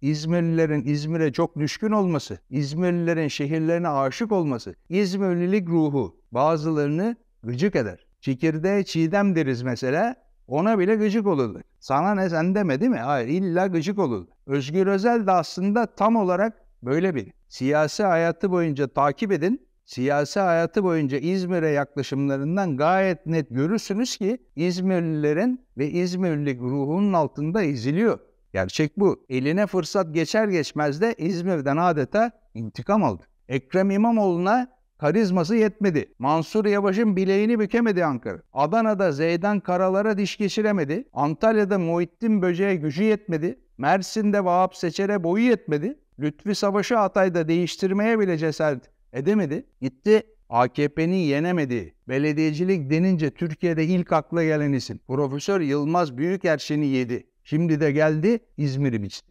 İzmirlilerin İzmir'e çok düşkün olması, İzmirlilerin şehirlerine aşık olması, İzmirlilik ruhu bazılarını gıcık eder. Çekirdeğe çiğdem deriz mesela, ona bile gıcık olurdu. Sana ne sen deme değil mi? Hayır illa gıcık olurdu. Özgür Özel de aslında tam olarak böyle bir. Siyasi hayatı boyunca takip edin. Siyasi hayatı boyunca İzmir'e yaklaşımlarından gayet net görürsünüz ki İzmirlilerin ve İzmirlik ruhunun altında iziliyor. Gerçek bu. Eline fırsat geçer geçmez de İzmir'den adeta intikam aldı. Ekrem İmamoğlu'na karizması yetmedi. Mansur Yavaş'ın bileğini bükemedi Ankara. Adana'da Zeydan Karalar'a diş geçiremedi. Antalya'da Muhittin böceğe gücü yetmedi. Mersin'de Vahap Seçer'e boyu yetmedi. Lütfi Savaş'ı Hatay'da değiştirmeye bile cesaret edemedi. Gitti AKP'nin yenemediği belediyecilik denince Türkiye'de ilk akla gelen isim Profesör Yılmaz Büyükerşen'i yedi. Şimdi de geldi İzmir'im içti.